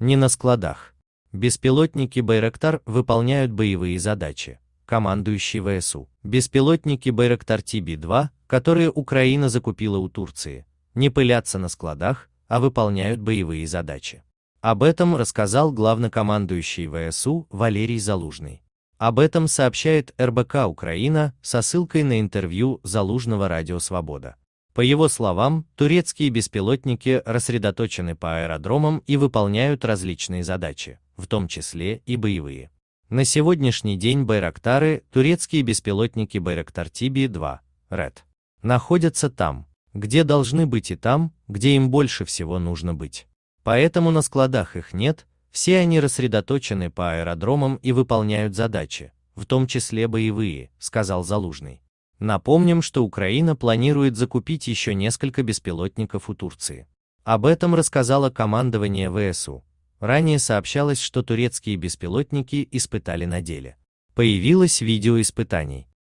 Не на складах. Беспилотники Байрактар выполняют боевые задачи. Командующий ВСУ. Беспилотники Байрактар ТБ-2, которые Украина закупила у Турции, не пылятся на складах, а выполняют боевые задачи. Об этом рассказал главнокомандующий ВСУ Валерий Залужный. Об этом сообщает РБК Украина со ссылкой на интервью Залужного радио «Свобода». По его словам, турецкие беспилотники рассредоточены по аэродромам и выполняют различные задачи, в том числе и боевые. На сегодняшний день Байрактары, турецкие беспилотники Байрактар Тиби-2, РЭД, находятся там, где должны быть и там, где им больше всего нужно быть. Поэтому на складах их нет, все они рассредоточены по аэродромам и выполняют задачи, в том числе боевые, сказал Залужный. Напомним, что Украина планирует закупить еще несколько беспилотников у Турции. Об этом рассказало командование ВСУ. Ранее сообщалось, что турецкие беспилотники испытали на деле. Появилось видео испытаний.